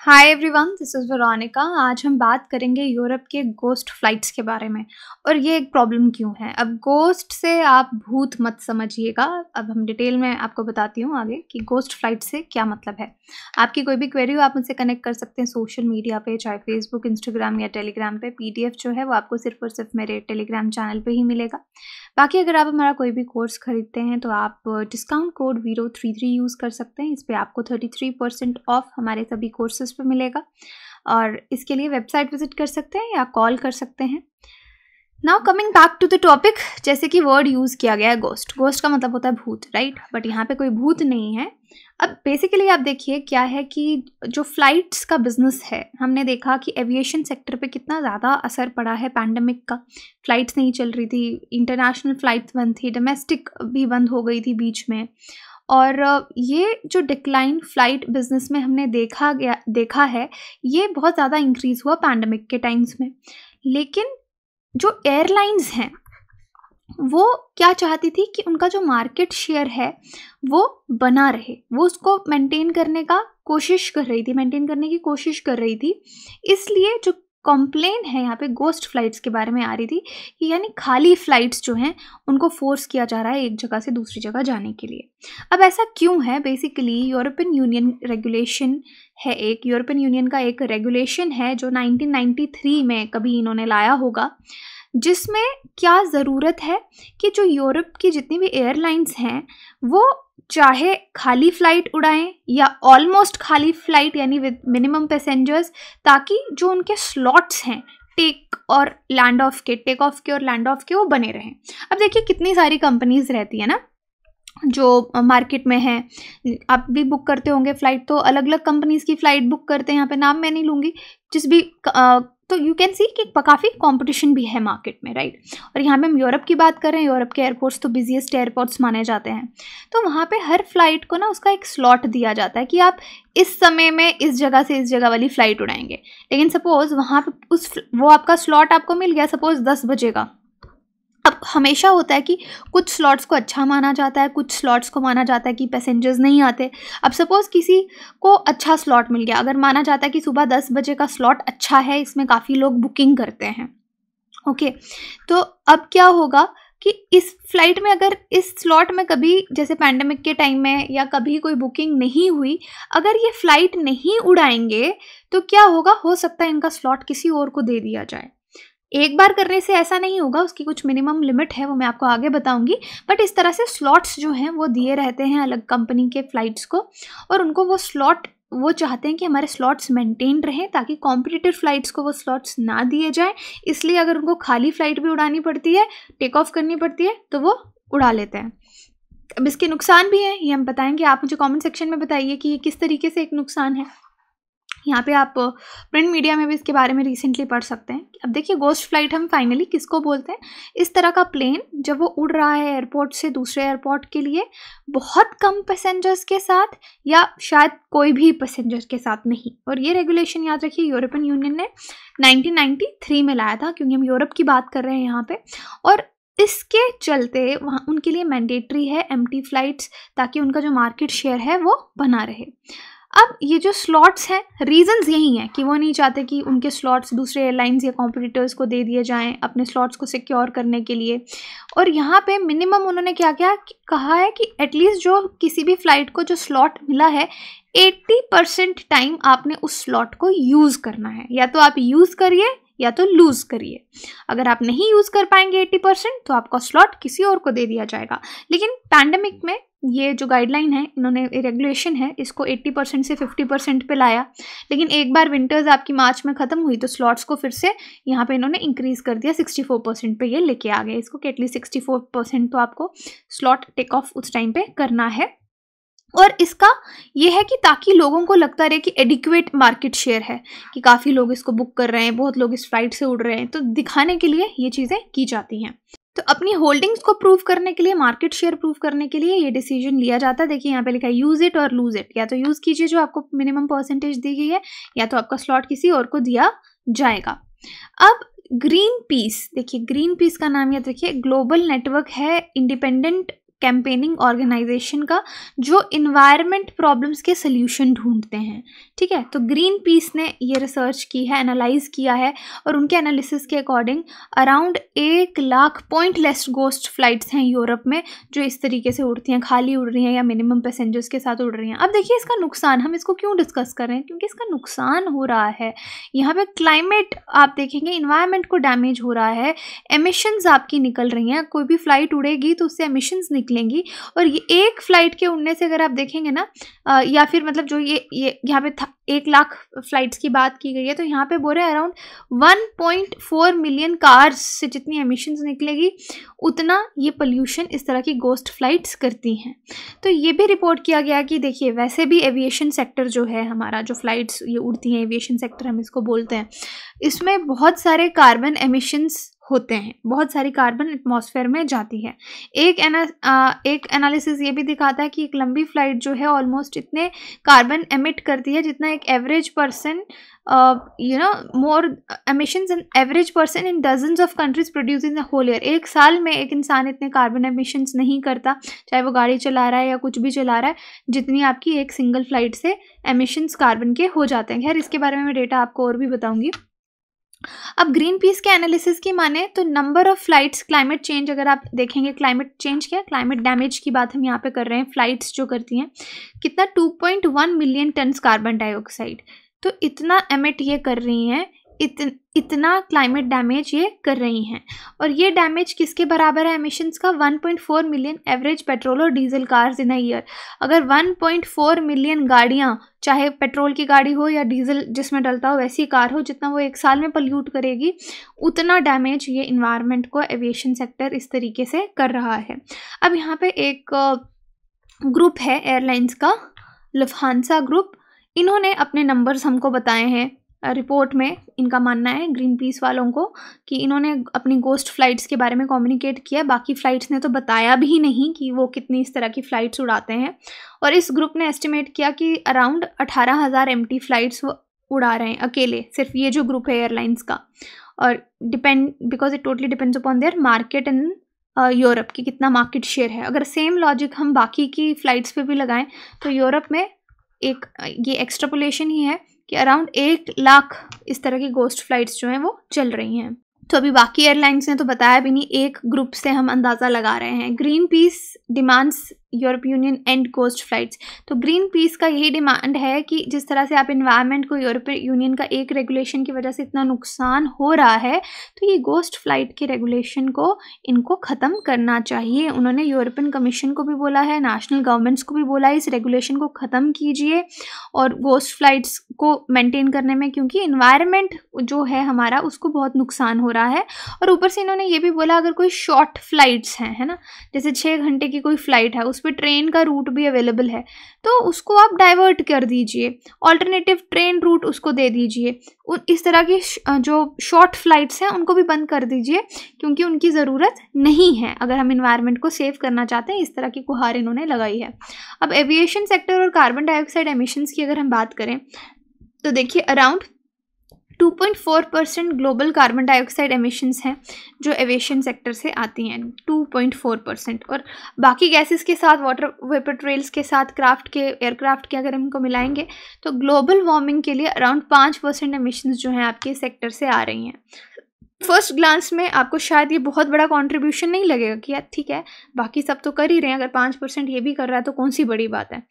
Hi everyone this is Veronica आज हम बात करेंगे यूरोप के गोस्ट फ्लाइट्स के बारे में और ये एक प्रॉब्लम क्यों है अब गोस्ट से आप भूत मत समझिएगा अब हम डिटेल में आपको बताती हूँ आगे कि गोस्ट फ्लाइट से क्या मतलब है आपकी कोई भी क्वेरी हो आप मुझसे कनेक्ट कर सकते हैं सोशल मीडिया पे चाहे फेसबुक इंस्टाग्राम या टेलीग्राम पर पी जो है वो आपको सिर्फ और सिर्फ मेरे टेलीग्राम चैनल पर ही मिलेगा बाकी अगर आप हमारा कोई भी कोर्स खरीदते हैं तो आप डिस्काउंट कोड वीरो यूज़ कर सकते हैं इस पर आपको थर्टी ऑफ हमारे सभी कोर्सेज उस पर मिलेगा और इसके लिए वेबसाइट विजिट कर सकते हैं या कॉल कर सकते हैं now coming back to the topic जैसे कि वर्ड यूज़ किया गया है गोस्ट गोस्ट का मतलब होता है भूत राइट right? बट यहाँ पे कोई भूत नहीं है अब बेसिकली आप देखिए क्या है कि जो फ्लाइट्स का बिज़नेस है हमने देखा कि एविएशन सेक्टर पे कितना ज़्यादा असर पड़ा है पैंडमिक का फ़्लाइट्स नहीं चल रही थी इंटरनेशनल फ़्लाइट्स बंद थी डोमेस्टिक भी बंद हो गई थी बीच में और ये जो डिक्लाइन फ्लाइट बिज़नेस में हमने देखा गया देखा है ये बहुत ज़्यादा इंक्रीज़ हुआ पैंडमिक के टाइम्स में लेकिन जो एयरलाइंस हैं वो क्या चाहती थी कि उनका जो मार्केट शेयर है वो बना रहे वो उसको मेंटेन करने का कोशिश कर रही थी मेंटेन करने की कोशिश कर रही थी इसलिए जो कॉम्प्लेन है यहाँ पे गोस्ट फ्लाइट्स के बारे में आ रही थी कि यानी खाली फ्लाइट्स जो हैं उनको फोर्स किया जा रहा है एक जगह से दूसरी जगह जाने के लिए अब ऐसा क्यों है बेसिकली यूरोपियन यूनियन रेगुलेशन है एक यूरोपियन यूनियन का एक रेगुलेशन है जो 1993 में कभी इन्होंने लाया होगा जिसमें क्या ज़रूरत है कि जो यूरोप की जितनी भी एयरलाइंस हैं वो चाहे खाली फ्लाइट उड़ाएं या ऑलमोस्ट खाली फ्लाइट यानी विद मिनिमम पैसेंजर्स ताकि जो उनके स्लॉट्स हैं टेक और लैंड ऑफ के टेक ऑफ के और लैंड ऑफ के वो बने रहें अब देखिए कितनी सारी कंपनीज रहती है ना जो मार्केट में है आप भी बुक करते होंगे फ़्लाइट तो अलग अलग कंपनीज़ की फ़्लाइट बुक करते हैं यहाँ पे नाम मैं नहीं लूँगी जिस भी तो यू कैन सी कि काफ़ी कंपटीशन भी है मार्केट में राइट और यहाँ पे हम यूरोप की बात करें यूरोप के एयरपोर्ट्स तो बिजिएस्ट एयरपोर्ट्स माने जाते हैं तो वहाँ पे हर फ्लाइट को ना उसका एक स्लॉट दिया जाता है कि आप इस समय में इस जगह से इस जगह वाली फ़्लाइट उड़ाएंगे लेकिन सपोज़ वहाँ पर उस वो आपका स्लॉट आपको मिल गया सपोज़ दस बजे का अब हमेशा होता है कि कुछ स्लॉट्स को अच्छा माना जाता है कुछ स्लॉट्स को माना जाता है कि पैसेंजर्स नहीं आते अब सपोज़ किसी को अच्छा स्लॉट मिल गया अगर माना जाता है कि सुबह दस बजे का स्लॉट अच्छा है इसमें काफ़ी लोग बुकिंग करते हैं ओके तो अब क्या होगा कि इस फ्लाइट में अगर इस स्लॉट में कभी जैसे पैंडमिक के टाइम में या कभी कोई बुकिंग नहीं हुई अगर ये फ़्लाइट नहीं उड़ाएंगे तो क्या होगा हो सकता है इनका स्लॉट किसी और को दे दिया जाए एक बार करने से ऐसा नहीं होगा उसकी कुछ मिनिमम लिमिट है वो मैं आपको आगे बताऊंगी बट इस तरह से स्लॉट्स जो हैं वो दिए रहते हैं अलग कंपनी के फ़्लाइट्स को और उनको वो स्लॉट वो चाहते हैं कि हमारे स्लॉट्स मेंटेन रहें ताकि कॉम्पिटिटिव फ़्लाइट्स को वो स्लॉट्स ना दिए जाएँ इसलिए अगर उनको खाली फ़्लाइट भी उड़ानी पड़ती है टेक ऑफ करनी पड़ती है तो वो उड़ा लेते हैं अब इसके नुकसान भी हैं ये हम बताएँगे आप मुझे कॉमेंट सेक्शन में बताइए कि ये किस तरीके से एक नुकसान है यहाँ पे आप प्रिंट मीडिया में भी इसके बारे में रिसेंटली पढ़ सकते हैं अब देखिए गोस्ट फ्लाइट हम फाइनली किसको बोलते हैं इस तरह का प्लेन जब वो उड़ रहा है एयरपोर्ट से दूसरे एयरपोर्ट के लिए बहुत कम पैसेंजर्स के साथ या शायद कोई भी पैसेंजर्स के साथ नहीं और ये रेगुलेशन याद रखिए यूरोपियन यूनियन ने नाइनटीन में लाया था क्योंकि हम यूरोप की बात कर रहे हैं यहाँ पर और इसके चलते वहाँ उनके लिए मैंडेटरी है एम फ्लाइट्स ताकि उनका जो मार्केट शेयर है वो बना रहे अब ये जो स्लॉट्स हैं रीजंस यही हैं कि वो नहीं चाहते कि उनके स्लॉट्स दूसरे एयरलाइंस या कॉम्पिटिटर्स को दे दिए जाएं अपने स्लॉट्स को सिक्योर करने के लिए और यहाँ पे मिनिमम उन्होंने क्या क्या कहा है कि एटलीस्ट जो किसी भी फ्लाइट को जो स्लॉट मिला है 80 परसेंट टाइम आपने उस स्लॉट को यूज़ करना है या तो आप यूज़ करिए या तो लूज़ करिए अगर आप नहीं यूज़ कर पाएंगे 80 परसेंट तो आपका स्लॉट किसी और को दे दिया जाएगा लेकिन पैंडमिक में ये जो गाइडलाइन है इन्होंने रेगुलेशन है इसको 80 परसेंट से 50 परसेंट पर लाया लेकिन एक बार विंटर्स आपकी मार्च में ख़त्म हुई तो स्लॉट्स को फिर से यहाँ पे इन्होंने इंक्रीज़ कर दिया 64 परसेंट पर ये लेके आ गए इसको कि एटलीस्ट सिक्सटी परसेंट तो आपको स्लॉट टेक ऑफ उस टाइम पे करना है और इसका ये है कि ताकि लोगों को लगता रहे कि एडिक्वेट मार्केट शेयर है कि काफ़ी लोग इसको बुक कर रहे हैं बहुत लोग इस फ्लाइट से उड़ रहे हैं तो दिखाने के लिए ये चीज़ें की जाती हैं तो अपनी होल्डिंग्स को प्रूव करने के लिए मार्केट शेयर प्रूव करने के लिए ये डिसीजन लिया जाता है देखिए यहाँ पे लिखा है यूज़ इट और लूज़ इट या तो यूज़ कीजिए जो आपको मिनिमम परसेंटेज दी गई है या तो आपका स्लॉट किसी और को दिया जाएगा अब ग्रीन पीस देखिए ग्रीन पीस का नाम याद रखिए ग्लोबल नेटवर्क है इंडिपेंडेंट कैंपेनिंग ऑर्गेनाइजेशन का जो इन्वायरमेंट प्रॉब्लम्स के सल्यूशन ढूंढते हैं ठीक है तो ग्रीन पीस ने ये रिसर्च की है एनालाइज किया है और उनके एनालिसिस के अकॉर्डिंग अराउंड एक lakh point less ghost flights हैं यूरोप में जो इस तरीके से उड़ती हैं खाली उड़ रही हैं या मिनिमम पैसेंजर्स के साथ उड़ रही हैं अब देखिए इसका नुकसान हम इसको क्यों डिस्कस कर रहे हैं क्योंकि इसका नुकसान हो रहा है यहाँ पर क्लाइमेट आप देखेंगे इन्वायरमेंट को डैमेज हो रहा है एमिशन्स आपकी निकल रही हैं कोई भी फ्लाइट उड़ेगी तो उससे एमिशंस निकल निकलेंगी और ये एक फ़्लाइट के उड़ने से अगर आप देखेंगे ना या फिर मतलब जो ये ये यहाँ पे था एक लाख फ़्लाइट्स की बात की गई है तो यहाँ पे बोल रहे हैं अराउंड 1.4 मिलियन कार्स से जितनी एमिशंस निकलेगी उतना ये पोल्यूशन इस तरह की गोस्ट फ्लाइट्स करती हैं तो ये भी रिपोर्ट किया गया कि देखिए वैसे भी एविएशन सेक्टर जो है हमारा जो फ़्लाइट्स ये उड़ती हैं एविएशन सेक्टर हम इसको बोलते हैं इसमें बहुत सारे कार्बन एमिशंस होते हैं बहुत सारी कार्बन एटमॉस्फेयर में जाती है एक एना एक एनालिसिस ये भी दिखाता है कि एक लंबी फ्लाइट जो है ऑलमोस्ट इतने कार्बन एमिट करती है जितना एक average person you know more emission in average person in dozens of countries produce in the whole year एक साल में एक इंसान इतने कार्बन एमिशंस नहीं करता चाहे वो गाड़ी चला रहा है या कुछ भी चला रहा है जितनी आपकी एक सिंगल फ्लाइट से एमिशंस कार्बन के हो जाते हैं खैर इसके बारे में मैं डेटा आपको और भी बताऊँगी अब ग्रीन पीस के एनालिसिस की माने तो number of flights climate change अगर आप देखेंगे क्लाइमेट चेंज क्या क्लाइमेट डैमेज की बात हम यहाँ पे कर रहे हैं फ्लाइट्स जो करती हैं कितना 2.1 मिलियन टन कार्बन डाइऑक्साइड तो इतना एमिट ये कर रही हैं इत इतना क्लाइमेट डैमेज ये कर रही हैं और ये डैमेज किसके बराबर है एमिशंस का 1.4 मिलियन एवरेज पेट्रोल और diesel cars in a year अगर 1.4 मिलियन गाड़ियाँ चाहे पेट्रोल की गाड़ी हो या डीजल जिसमें डलता हो वैसी कार हो जितना वो एक साल में पल्यूट करेगी उतना डैमेज ये इन्वायरमेंट को एविएशन सेक्टर इस तरीके से कर रहा है अब यहाँ पर एक ग्रुप है एयरलाइंस का लुफहानसा ग्रुप इन्होंने अपने नंबर्स हमको बताए हैं रिपोर्ट में इनका मानना है ग्रीन पीस वालों को कि इन्होंने अपनी गोस्ट फ्लाइट्स के बारे में कम्युनिकेट किया बाकी फ़्लाइट्स ने तो बताया भी नहीं कि वो कितनी इस तरह की फ़्लाइट्स उड़ाते हैं और इस ग्रुप ने एस्टिमेट किया कि अराउंड अठारह हज़ार एम फ़्लाइट्स वो उड़ा रहे हैं अकेले सिर्फ ये जो ग्रुप है एयरलाइंस का और depend because it totally depends upon their market in Europe की कितना मार्केट शेयर है अगर सेम लॉजिक हम बाकी की फ़्लाइट्स पे भी लगाएं तो यूरोप में एक ये एक्स्ट्रापोलेशन ही है कि अराउंड एक लाख इस तरह की गोस्ट फ्लाइट्स जो हैं वो चल रही हैं तो अभी बाकी एयरलाइंस ने तो बताया भी नहीं एक ग्रुप से हम अंदाज़ा लगा रहे हैं Greenpeace demands European Union and ghost flights तो ग्रीन पीस का यही डिमांड है कि जिस तरह से आप इन्वायरमेंट को यूरोपियन यूनियन का एक रेगुलेशन की वजह से इतना नुकसान हो रहा है तो ये गोस्ट फ्लाइट के रेगुलेशन को इनको ख़त्म करना चाहिए उन्होंने यूरोपियन कमीशन को भी बोला है नेशनल गवर्नमेंट्स को भी बोला है इस रेगुलेशन को ख़त्म कीजिए और गोस्ट फ्लाइट्स को मेनटेन करने में क्योंकि इन्वायरमेंट जो है हमारा उसको बहुत नुकसान हो रहा है और ऊपर से इन्होंने ये भी बोला अगर कोई शॉर्ट फ्लाइट्स हैं है ना जैसे छः घंटे की कोई फ़्लाइट है उस उस पर ट्रेन का रूट भी अवेलेबल है तो उसको आप डाइवर्ट कर दीजिए ऑल्टरनेटिव ट्रेन रूट उसको दे दीजिए इस तरह की जो शॉर्ट फ्लाइट्स हैं उनको भी बंद कर दीजिए क्योंकि उनकी ज़रूरत नहीं है अगर हम इन्वायरमेंट को सेव करना चाहते हैं इस तरह की गुहार इन्होंने लगाई है अब एविएशन सेक्टर और कार्बन डाइऑक्साइड एमिशंस की अगर हम बात करें तो देखिए around 2.4 percent global carbon dioxide emissions हैं जो एविएशन सेक्टर से आती हैं 2.4 परसेंट और बाकी गैसेस के साथ वाटर वेपर ट्रेल्स के साथ क्राफ्ट के एयरक्राफ्ट के अगर इनको मिलाएंगे तो ग्लोबल वार्मिंग के लिए अराउंड पाँच परसेंट एमिशन्स जो हैं आपके सेक्टर से आ रही हैं फर्स्ट ग्लांस में आपको शायद ये बहुत बड़ा कॉन्ट्रीब्यूशन नहीं लगेगा कि यार ठीक है बाकी सब तो कर ही रहे हैं अगर पाँच परसेंट ये भी कर रहा है तो कौन सी बड़ी बात है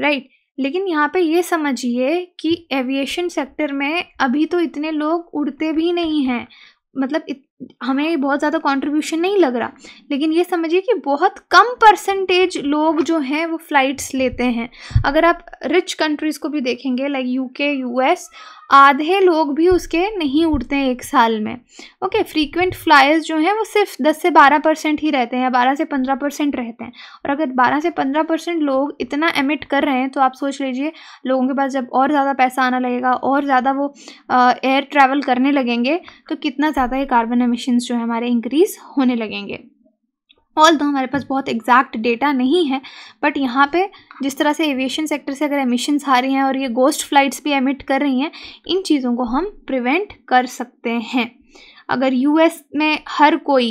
राइट right? लेकिन यहाँ पे ये समझिए कि एविएशन सेक्टर में अभी तो इतने लोग उड़ते भी नहीं हैं मतलब इत, हमें बहुत ज़्यादा कंट्रीब्यूशन नहीं लग रहा लेकिन ये समझिए कि बहुत कम परसेंटेज लोग जो हैं वो फ़्लाइट्स लेते हैं अगर आप रिच कंट्रीज़ को भी देखेंगे लाइक यूके यूएस आधे लोग भी उसके नहीं उड़ते हैं एक साल में ओके फ्रीक्वेंट फ्लायर्स जो हैं वो सिर्फ 10 से 12 परसेंट ही रहते हैं 12 से 15 परसेंट रहते हैं और अगर 12 से 15 परसेंट लोग इतना एमिट कर रहे हैं तो आप सोच लीजिए लोगों के पास जब और ज़्यादा पैसा आना लगेगा और ज़्यादा वो एयर ट्रैवल करने लगेंगे तो कितना ज़्यादा ये कार्बन एमिशन्स जो है हमारे इंक्रीज़ होने लगेंगे ऑल दो हमारे पास बहुत एग्जैक्ट डेटा नहीं है बट यहाँ पे जिस तरह से एविएशन सेक्टर से अगर एमिशन्स आ रही हैं और ये गोस्ट फ्लाइट्स भी एमिट कर रही हैं इन चीज़ों को हम प्रिवेंट कर सकते हैं अगर यूएस में हर कोई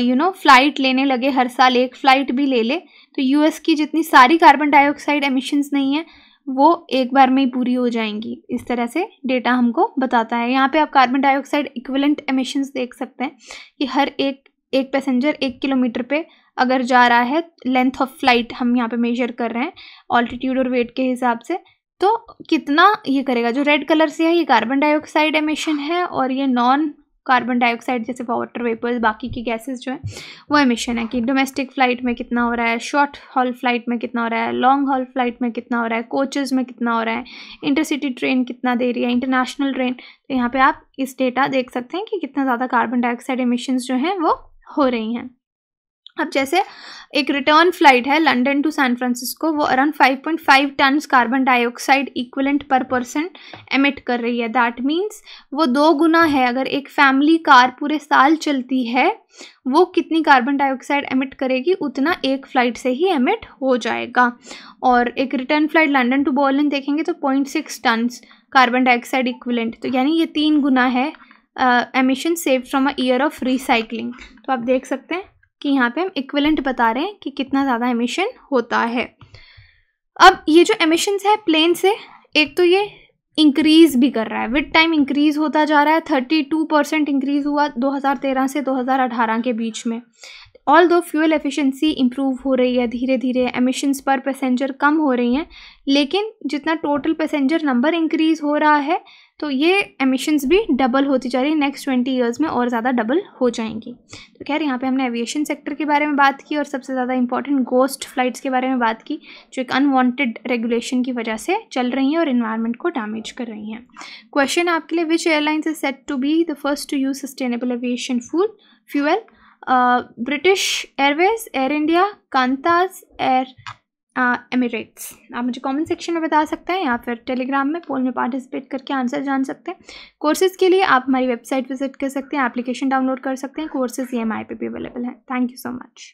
यू नो फ्लाइट लेने लगे हर साल एक फ़्लाइट भी ले ले तो यूएस की जितनी सारी कार्बन डाइऑक्साइड एमिशन्स नहीं है वो एक बार में ही पूरी हो जाएंगी इस तरह से डेटा हमको बताता है यहाँ पे आप कार्बन डाइऑक्साइड इक्विवेलेंट एमिशंस देख सकते हैं कि हर एक एक पैसेंजर एक किलोमीटर पे अगर जा रहा है लेंथ ऑफ फ्लाइट हम यहाँ पे मेजर कर रहे हैं ऑल्टीट्यूड और वेट के हिसाब से तो कितना ये करेगा जो रेड कलर से है ये कार्बन डाइऑक्साइड एमिशन है और ये नॉन कार्बन डाइऑक्साइड जैसे वाटर वेपर्स बाकी की गैसेस जो हैं वो एमिशन है कि डोमेस्टिक फ्लाइट में कितना हो रहा है शॉर्ट हॉल फ्लाइट में कितना हो रहा है लॉन्ग हॉल फ्लाइट में कितना हो रहा है कोचेज़ में कितना हो रहा है इंटरसिटी ट्रेन कितना दे रही है इंटरनेशनल ट्रेन तो यहाँ पे आप इस डेटा देख सकते हैं कि कितना ज़्यादा कार्बन डाइऑक्साइड एमिशन जो हैं वो हो रही हैं अब जैसे एक रिटर्न फ्लाइट है लंदन टू सैन फ्रांसिस्को वो around 5.5 ton carbon dioxide equivalent per person emit कर रही है दैट मीन्स वो दो गुना है अगर एक फैमिली कार पूरे साल चलती है वो कितनी कार्बन डाइऑक्साइड एमिट करेगी उतना एक फ़्लाइट से ही एमिट हो जाएगा और एक return flight London to Berlin देखेंगे तो point six ton carbon dioxide equivalent तो यानी ये तीन गुना है emission save from a year of recycling तो आप देख सकते हैं कि यहाँ पे हम इक्विलेंट बता रहे हैं कि कितना ज़्यादा एमिशन होता है अब ये जो एमिशन्स है प्लेन से एक तो ये इंक्रीज़ भी कर रहा है विद टाइम इंक्रीज़ होता जा रहा है थर्टी टू परसेंट इंक्रीज़ हुआ दो हज़ार तेरह से दो हज़ार अठारह के बीच में ऑल दो फ्यूल एफिशिएंसी इम्प्रूव हो रही है धीरे धीरे एमिशन्स पर पैसेंजर कम हो रही हैं लेकिन जितना टोटल पैसेंजर नंबर इंक्रीज हो रहा है तो ये एमिशन्स भी डबल होती जा रही है नेक्स्ट ट्वेंटी ईयर्स में और ज़्यादा डबल हो जाएंगी तो खैर यहाँ पे हमने एविएशन सेक्टर के बारे में बात की और सबसे ज़्यादा इंपॉर्टेंट गोस्ट फ्लाइट्स के बारे में बात की जो एक अनवांटेड रेगुलेशन की वजह से चल रही हैं और इन्वायरमेंट को डैमेज कर रही हैं क्वेश्चन आपके लिए which airlines is set to be the first to use sustainable aviation fuel fuel British Airways Air India Qantas Air Emirates आप मुझे कमेंट सेक्शन में बता सकते हैं या फिर टेलीग्राम में पोल में पार्टिसिपेट करके आंसर जान सकते हैं कोर्सेज़ के लिए आप हमारी वेबसाइट विजिट कर सकते हैं एप्लीकेशन डाउनलोड कर सकते हैं कोर्सेज़ ई एम आई पे भी अवेलेबल है थैंक यू सो मच